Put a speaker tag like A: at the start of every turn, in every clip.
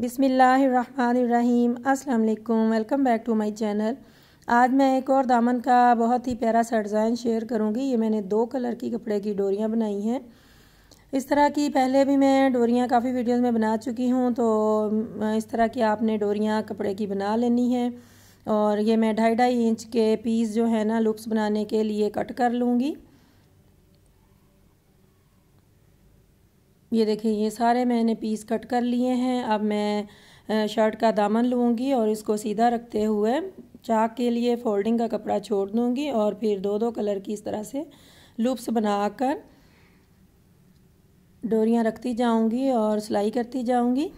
A: बिसमीम् अल्लाम welcome back to my channel आज मैं एक और दामन का बहुत ही प्यारा सा डिज़ाइन शेयर करूँगी ये मैंने दो कलर की कपड़े की डोरियाँ बनाई हैं इस तरह की पहले भी मैं डोरियाँ काफ़ी वीडियोस में बना चुकी हूँ तो इस तरह की आपने डोरियाँ कपड़े की बना लेनी है और ये मैं ढाई ढाई इंच के पीस जो है ना लुक्स बनाने के लिए कट कर लूँगी ये देखें ये सारे मैंने पीस कट कर लिए हैं अब मैं शर्ट का दामन लूँगी और इसको सीधा रखते हुए चाक के लिए फोल्डिंग का कपड़ा छोड़ दूँगी और फिर दो दो कलर की इस तरह से लूप्स बनाकर डोरियाँ रखती जाऊँगी और सिलाई करती जाऊँगी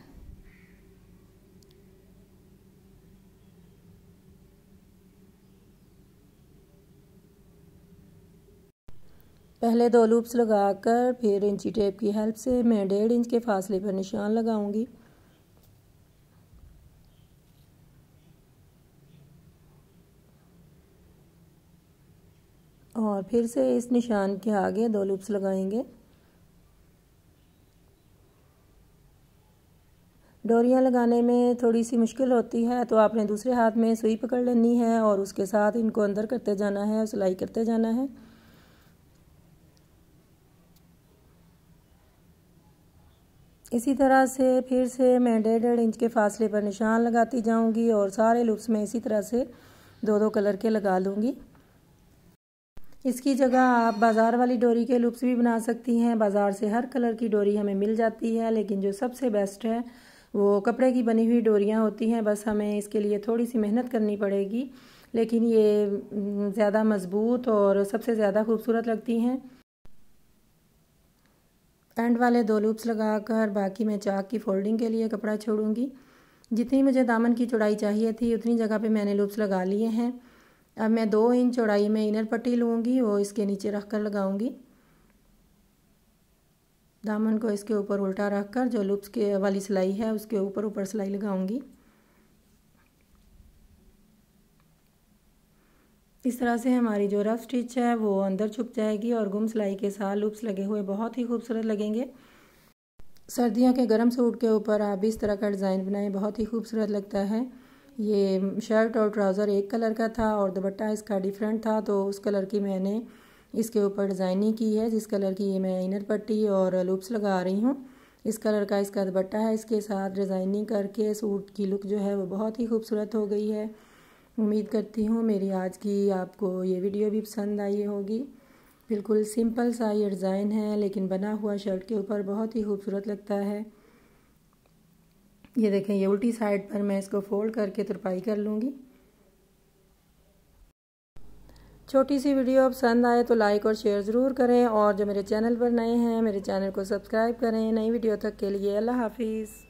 A: पहले दो लूप्स लगाकर फिर इंची टेप की हेल्प से मैं डेढ़ इंच के फासले पर निशान लगाऊंगी और फिर से इस निशान के आगे दो लूप्स लगाएंगे डोरियाँ लगाने में थोड़ी सी मुश्किल होती है तो आपने दूसरे हाथ में सुई पकड़ लेनी है और उसके साथ इनको अंदर करते जाना है और सिलाई करते जाना है इसी तरह से फिर से मैं डेढ़ डेढ़ इंच के फासले पर निशान लगाती जाऊंगी और सारे लूप्स में इसी तरह से दो दो कलर के लगा लूँगी इसकी जगह आप बाज़ार वाली डोरी के लुप्स भी बना सकती हैं बाज़ार से हर कलर की डोरी हमें मिल जाती है लेकिन जो सबसे बेस्ट है वो कपड़े की बनी हुई डोरियाँ होती हैं बस हमें इसके लिए थोड़ी सी मेहनत करनी पड़ेगी लेकिन ये ज़्यादा मज़बूत और सबसे ज़्यादा खूबसूरत लगती हैं पैंट वाले दो लूप्स लगाकर बाकी मैं चाक की फोल्डिंग के लिए कपड़ा छोड़ूंगी जितनी मुझे दामन की चौड़ाई चाहिए थी उतनी जगह पे मैंने लूप्स लगा लिए हैं अब मैं दो इंच चौड़ाई में इनर पट्टी लूँगी वो इसके नीचे रख कर लगाऊँगी दामन को इसके ऊपर उल्टा रख कर जो लूप्स के वाली सिलाई है उसके ऊपर ऊपर सिलाई लगाऊँगी इस तरह से हमारी जो रफ स्टिच है वो अंदर छुप जाएगी और गुम सिलाई के साथ लुप्स लगे हुए बहुत ही खूबसूरत लगेंगे सर्दियों के गर्म सूट के ऊपर आप इस तरह का डिज़ाइन बनाएं बहुत ही खूबसूरत लगता है ये शर्ट और ट्राउज़र एक कलर का था और दुपट्टा इसका डिफरेंट था तो उस कलर की मैंने इसके ऊपर डिज़ाइनिंग की है जिस कलर की ये मैं इनर पट्टी और लूप्स लगा रही हूँ इस कलर का इसका दुपट्टा है इसके साथ डिज़ाइनिंग करके सूट की लुक जो है वो बहुत ही खूबसूरत हो गई है उम्मीद करती हूँ मेरी आज की आपको ये वीडियो भी पसंद आई होगी बिल्कुल सिंपल सा ये डिज़ाइन है लेकिन बना हुआ शर्ट के ऊपर बहुत ही खूबसूरत लगता है ये देखें ये उल्टी साइड पर मैं इसको फोल्ड करके तुरपाई कर लूँगी छोटी सी वीडियो पसंद आए तो लाइक और शेयर ज़रूर करें और जो मेरे चैनल पर नए हैं मेरे चैनल को सब्सक्राइब करें नई वीडियो तक के लिए अल्लाह हाफिज़